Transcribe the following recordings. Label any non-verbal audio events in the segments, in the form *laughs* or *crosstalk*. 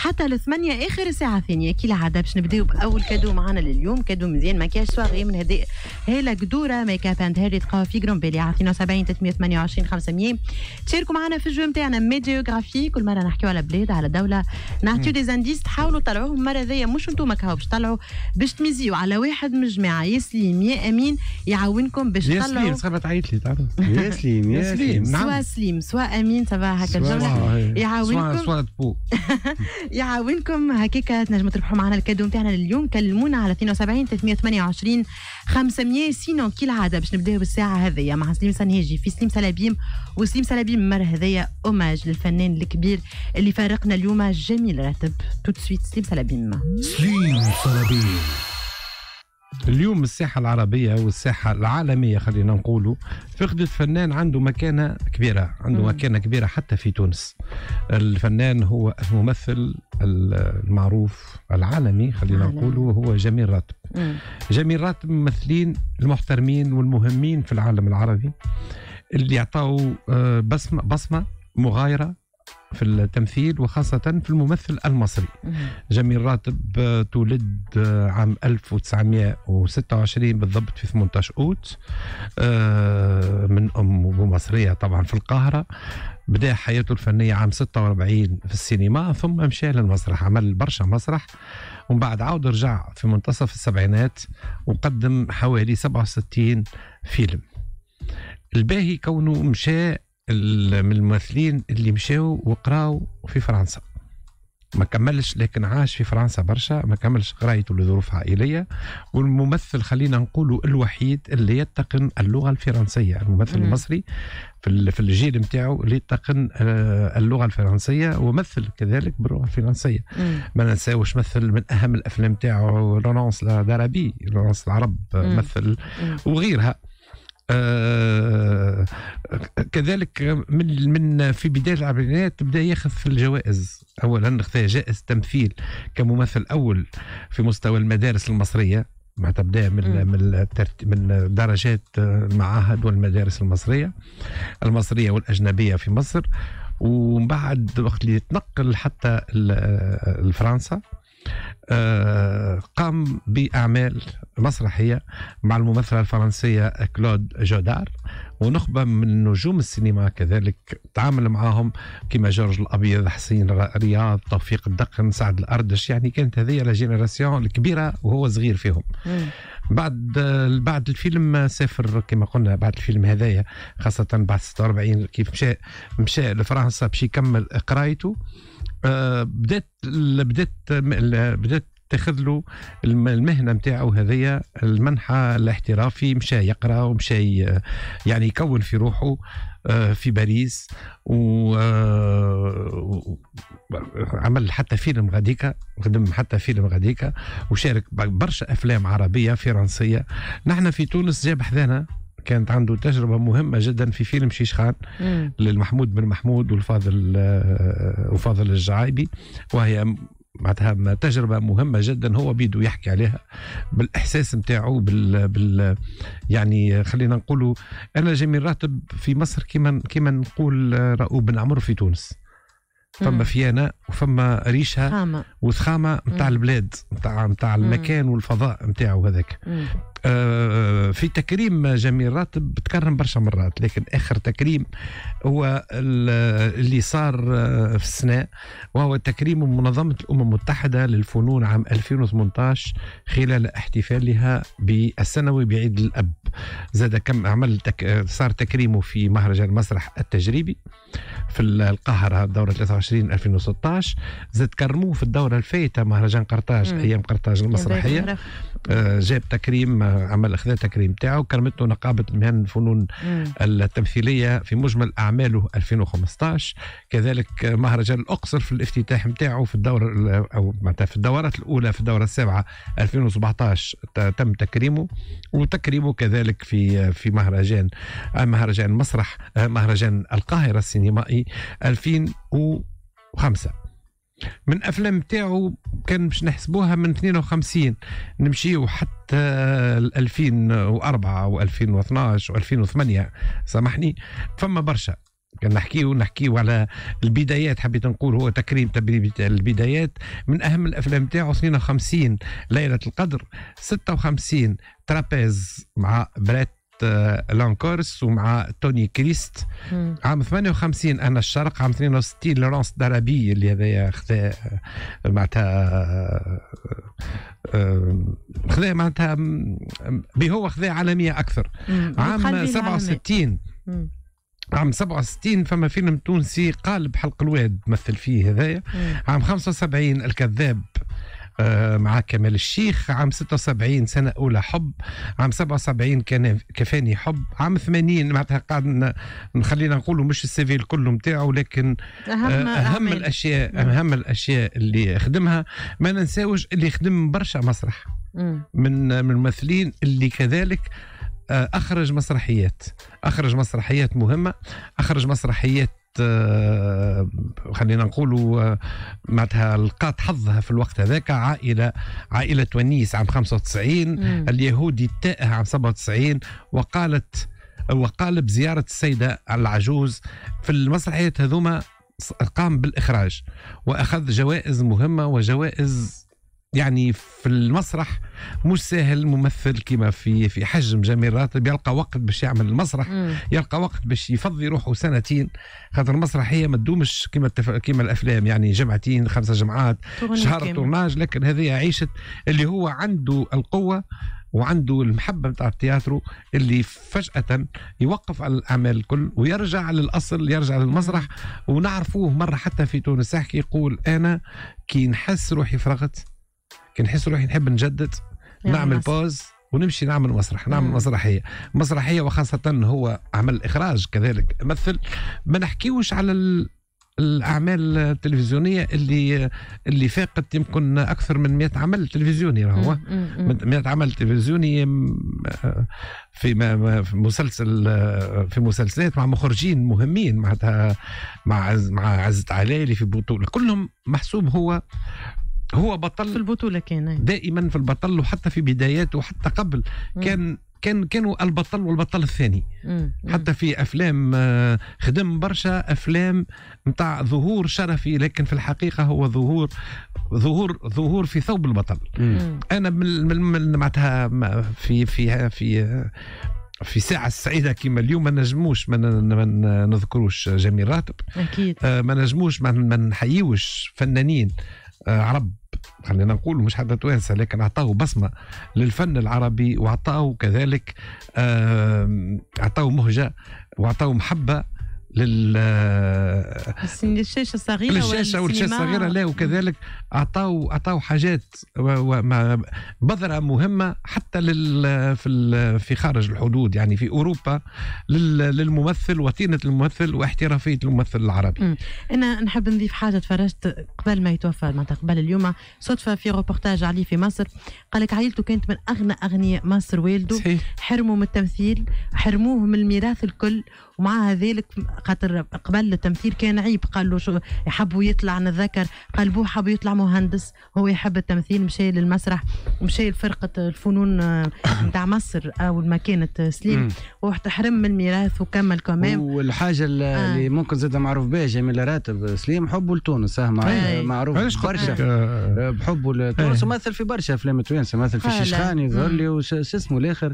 حتى لثمانية آخر ساعة ثانية كي العادة باش نبداو بأول كادو معانا لليوم كادو مزيان مكياج سواغي من هدايا هالة قدورة ميك اب اند هير تلقاوها في جرام بيلي 72 328 500 تشاركوا معنا في الجو نتاعنا مي جيوغرافي كل مرة نحكيو على بلاد على دولة نعطيو دي زانديس تحاولوا طلعوهم المرة هذيا مش انتوما كاو باش طلعوا باش تميزيو على واحد من الجماعة يسليم يا أمين يعاونكم باش تطلعوا يسليم صعبة تعيط لي تعرف يسليم *laughs* يسليم نعم. سوا سليم سوا أمين سوا هكا الجولة إيه. يعاونكم سوا سوا *laughs* يعاونكم هكاك تنجموا تربحوا معنا الكادو نتاعنا اليوم كلمونا على 72 328 500 سينو كي العاده باش نبداو بالساعه هذيا مع سليم سنهاجي في سليم سلابيم وسليم سلابيم مرة هذيا اوماج للفنان الكبير اللي فارقنا اليوم جميل راتب تو سويت سليم سلابيم سليم سلابيم اليوم الساحة العربية والساحة العالمية خلينا نقولوا فقدت فنان عنده مكانة كبيرة عنده مم. مكانة كبيرة حتى في تونس الفنان هو الممثل المعروف العالمي خلينا نقولوا هو جميل راتب مم. جميل راتب ممثلين المحترمين والمهمين في العالم العربي اللي يعطوا آه، بصمة بصمة مغايرة في التمثيل وخاصة في الممثل المصري جميل راتب آه، تولد آه، عام 1926 بالضبط في 18 أوت آه، من أم مصرية طبعا في القاهرة بدا حياته الفنية عام 46 في السينما ثم مشى للمسرح عمل برشا مسرح ومن بعد عاود رجع في منتصف السبعينات وقدم حوالي 67 فيلم الباهي كونه مشى من الممثلين اللي مشاو وقراو في فرنسا ما كملش لكن عاش في فرنسا برشا ما كملش قرايته لظروف عائليه والممثل خلينا نقولوا الوحيد اللي يتقن اللغه الفرنسيه الممثل المصري في في الجيل نتاعو اللي يتقن آه، اللغه الفرنسيه ومثل كذلك باللغه الفرنسيه ما ننساوش مثل من اهم الافلام نتاعو لونونس لارابي لونونس العرب مم. مثل مم. وغيرها آه، كذلك من من في بدايه العمليات بدا ياخذ في الجوائز اولا خذا جائزه تمثيل كممثل اول في مستوى المدارس المصريه معناتها بدا من من من درجات المعاهد والمدارس المصريه المصريه والاجنبيه في مصر ومن بعد وقت اللي تنقل حتى لفرنسا آه، قام بأعمال مسرحية مع الممثلة الفرنسية كلود جودار ونخبة من نجوم السينما كذلك تعامل معاهم كما جورج الأبيض حسين رياض توفيق الدقن سعد الأردش يعني كانت هذه لا جينيراسيون الكبيرة وهو صغير فيهم بعد بعد الفيلم سافر كما قلنا بعد الفيلم هذايا خاصة بعد 46 كيف مشى مشى لفرنسا باش يكمل قرايته آه، بدات بدات بدات تاخذ له المهنه نتاعو هذيا المنحى الاحترافي مشى يقرا ومشى يعني يكون في روحه آه، في باريس وعمل آه، حتى فيلم غاديكا خدم حتى فيلم غاديكا وشارك برشا افلام عربيه فرنسيه نحن في تونس جاب حذانا كانت عنده تجربة مهمة جدا في فيلم شيشخان مم. للمحمود بن محمود والفاضل آه، وفاضل الجعايبي وهي معناتها تجربه مهمه جدا هو بيدو يحكي عليها بالاحساس نتاعو بال, بال يعني خلينا نقولوا انا جميل راتب في مصر كيما كيما نقول آه، رؤوف بن عمرو في تونس فما فيانا وفما ريشها وسخامه وثخامه نتاع البلاد نتاع نتاع المكان والفضاء نتاعو هذاك آه في تكريم جميل راتب تكرم برشا مرات لكن اخر تكريم هو اللي صار آه، في السناء وهو تكريم منظمه الامم المتحده للفنون عام 2018 خلال احتفالها بالسنوي بعيد الاب زاد كم عمل تك... صار تكريمه في مهرجان المسرح التجريبي في القاهرة دورة 23 2016 زاد كرموه في الدورة الفايتة مهرجان قرطاج مم. أيام قرطاج المسرحية آه، جاب تكريم آه، عمل أخذ تكريم تاعه كرمته نقابة المهن الفنون التمثيلية في مجمل أعماله 2015 كذلك آه، مهرجان الأقصر في الافتتاح نتاعه في الدورة أو في الدورات الأولى في الدورة السابعة 2017 تم تكريمه وتكريمه كذلك كذلك في في مهرجان آه، مهرجان مسرح آه، مهرجان القاهرة السينمائي 2005 من افلام تاعو كان باش نحسبوها من 52 نمشيو حتى 2004 و2012 و2008 سامحني فما برشا كان نحكيه نحكيه على البدايات حبيت نقول هو تكريم تبريب البدايات من اهم الافلام تاعو 52 ليله القدر 56 ترابيز مع بريت آه، لانكورس ومع توني كريست مم. عام 58 انا الشرق عام 62 لورانس دارابي اللي هذايا خذا آه، معناتها آه، خذا معناتها بهو خذا عالميه اكثر مم. عام 67 عام 67 فما فيلم تونسي قالب حلق الواد مثل فيه هذايا عام 75 الكذاب آه، مع كمال الشيخ عام 76 سنة أولى حب عام 77 كان كفاني حب عام 80 معناتها قاعد خلينا نقولوا مش السيفي الكل نتاعو لكن أهم, آه، أهم الأشياء أهم الأشياء اللي خدمها ما ننساوش اللي خدم برشا مسرح من من الممثلين اللي كذلك آه، اخرج مسرحيات اخرج مسرحيات مهمه اخرج مسرحيات آه، خلينا نقولوا آه، معناتها لقات حظها في الوقت هذاك عائله عائله ونيس عام 95 مم. اليهودي التائه عام 97 وقالت وقال بزياره السيده العجوز في المسرحيات هذوما قام بالاخراج واخذ جوائز مهمه وجوائز يعني في المسرح مش سهل ممثل كما في في حجم جميل راتب يلقى وقت باش يعمل المسرح مم. يلقى وقت باش يفضي روحه سنتين خاطر المسرحيه ما تدومش كما التف... كما الافلام يعني جمعتين خمسه جمعات شهر تورناج لكن هذه عيشه اللي هو عنده القوه وعنده المحبة متاع التياترو اللي فجأة يوقف على الأعمال الكل ويرجع للأصل يرجع للمسرح ونعرفوه مرة حتى في تونس يحكي يقول أنا كي نحس روحي فرغت كنحس روحي نحب نجدد نعمل بوز ونمشي نعمل مسرح نعمل مسرحيه مسرحيه وخاصه هو عمل اخراج كذلك مثل ما نحكيوش على ال... الاعمال التلفزيونيه اللي اللي فاقت يمكن اكثر من 100 عمل تلفزيوني راهو 100 عمل تلفزيوني في مسلسل في مسلسلات مع مخرجين مهمين معناتها مع مع عزت اللي في بطوله كلهم محسوب هو هو بطل في البطولة كان دائما في البطل وحتى في بداياته وحتى قبل كان كان كانوا البطل والبطل الثاني مم. حتى في افلام آه، خدم برشا افلام نتاع ظهور شرفي لكن في الحقيقه هو ظهور ظهور ظهور في ثوب البطل مم. انا من معناتها في في في آه، في ساعة السعيدة كما اليوم ما نجموش ما نذكروش جميل راتب أكيد آه، ما نجموش ما نحيوش فنانين عرب خلينا نقول مش حتى توانسه لكن اعطاه بصمه للفن العربي واعطاه كذلك اعطاه مهجه واعطاه محبه لل للشاشه الصغيره للشاشه والشاشه الصغيره لا وكذلك اعطاو اعطاو حاجات بذره مهمه حتى لل في في خارج الحدود يعني في اوروبا للممثل وطينه الممثل واحترافيه الممثل العربي. انا نحب نضيف حاجه تفرجت قبل ما يتوفى معناتها قبل اليوم صدفه في روبورتاج عليه في مصر قال لك عائلته كانت من اغنى اغنياء مصر والده صحيح. حرموا من التمثيل حرموه من الميراث الكل ومع ذلك خاطر قبل التمثيل كان عيب قال له شو يحبوا يطلع نتذكر قال بوه حب يطلع مهندس هو يحب التمثيل مشى للمسرح مشى لفرقه الفنون نتاع آه، مصر او المكانة سليم حرم من الميراث وكمل كمان والحاجه اللي آه. ممكن زاد معروف بها جميل راتب سليم حبه لتونس اه، إيه. معروف برشا آه، بحبه لتونس إيه. ومثل في برشا افلام تونس مثل في الشيشخاني ظهر لي وش اسمه الاخر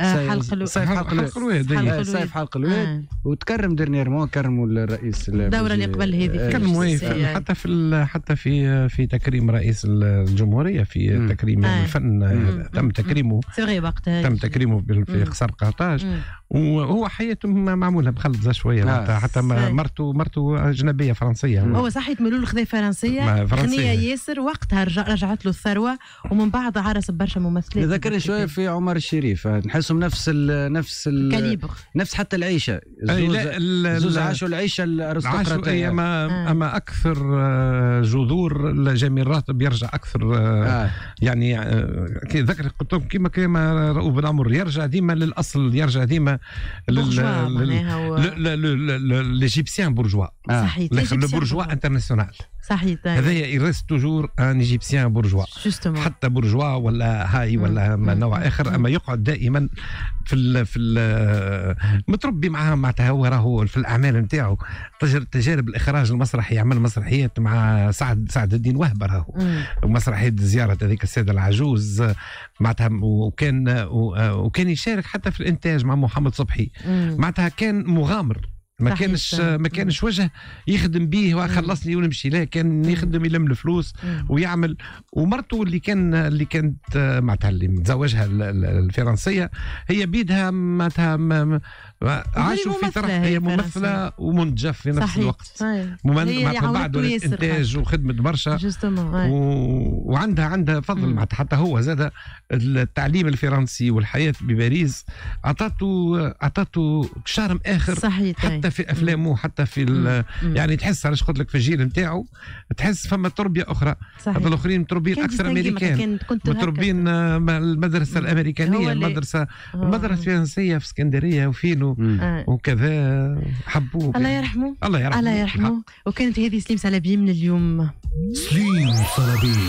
حلق الواد حلق الواد سيف حلق الواد وتكرم ديرنييرمون كرموا الرئيس الدوره اللي قبل هذيك كرموا حتى في حتى في في تكريم رئيس الجمهوريه في تكريم آه. الفن آه، تم تكريمه وقتها تم تكريمه في قصر قرطاج وهو حياته معموله مخلطه شويه آه. حتى مرته مرته اجنبيه فرنسيه هو صحيت ملول خذا فرنسيه غنيه ياسر وقتها رجعت له الثروه ومن بعد عرس برشا ممثلين ذكرني شويه في عمر الشريف نحس تحسهم نفس الـ نفس الـ نفس حتى العيشه زوز, عاشوا العيشه الارستقراطيه اما آه. اما اكثر آه، جذور جميع الراتب يرجع اكثر آه. آه. يعني آه، ذكر قلت لكم كيما كيما رؤوف بن عمر يرجع ديما للاصل يرجع ديما لل بورجوا آه. صحيح صحيت le انترناسيونال international صحيت طيب. هذا يرس توجور ان ايجيبسيان برجوا حتى برجوا ولا هاي ولا مم. نوع اخر اما يقعد دائما في الـ في الـ متربي معاه معناتها هو راهو في الاعمال نتاعو تجارب الاخراج المسرحي يعمل مسرحيات مع سعد سعد الدين وهبه راهو مسرحيه زياره هذيك السيده العجوز معناتها وكان وكان يشارك حتى في الانتاج مع محمد صبحي معناتها كان مغامر ما كانش ما كانش وجه يخدم بيه وخلصني ونمشي لا كان يخدم يلم الفلوس ويعمل ومرته اللي كان اللي كانت معناتها اللي متزوجها الفرنسيه هي بيدها معناتها عاشوا في طرح هي ممثله ومنتجه في نفس صحيح. الوقت ممن بعد انتاج وخدمه برشا و... وعندها عندها فضل مم. حتى هو زاد التعليم الفرنسي والحياه بباريس اعطته اعطته شارم اخر صحيح. حتى في افلامه حتى في ال... يعني تحس علاش قلت لك في الجيل نتاعو تحس فما تربيه اخرى هذا الاخرين متربين اكثر امريكان متربين آه، المدرسه الامريكانيه المدرسه آه. المدرسه الفرنسيه في اسكندريه وفين آه. وكذا حبوه الله يعني. يرحمه الله يرحمه الله يرحمه وكانت هذه سليم سلابيم لليوم سليم سلابيم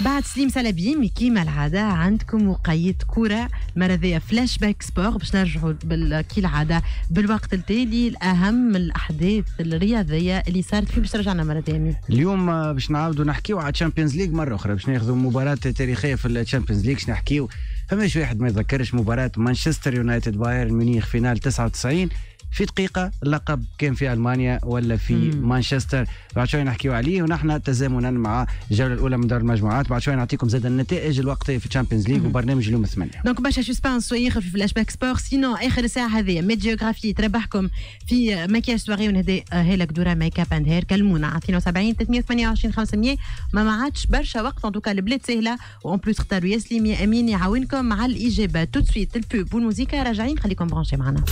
بعد سليم سلابيم كيما العادة عندكم وقيت كرة مرضية فلاش باك سبور باش نرجعوا كي العادة بالوقت التالي الأهم الأحداث الرياضية اللي صارت فيه باش ترجعنا مرة ثانية اليوم باش نعاودوا نحكيو على الشامبيونز ليغ مرة أخرى باش ناخذوا مباراة تاريخية في الشامبيونز ليغ باش نحكيو فماش واحد ما يذكرش مباراه مانشستر يونايتد بايرن ميونخ فينال 99 في دقيقه اللقب كان في المانيا ولا في مم. مانشستر بعد شويه نحكيو عليه ونحن تزامنا مع الجوله الاولى من دور المجموعات بعد شويه نعطيكم زاد النتائج الوقت في تشامبيونز ليغ وبرنامج اليوم الثمانيه دونك باش سسبانس يخرج في الاشباك سبور سينو اخر ساعه هذه ميت جيوغرافي تربحكم في مكياج سواري ونهدي هيلك دورا ميك اب اند هير كلمونا على 72 328 500 ما عادش برشا وقت ان توكا البلاد سهله وان بلوس اختاروا ياسليم يا امين يعاونكم مع الاجابه تو سويت البوب والموزيكا راجعين خليكم برانشي معنا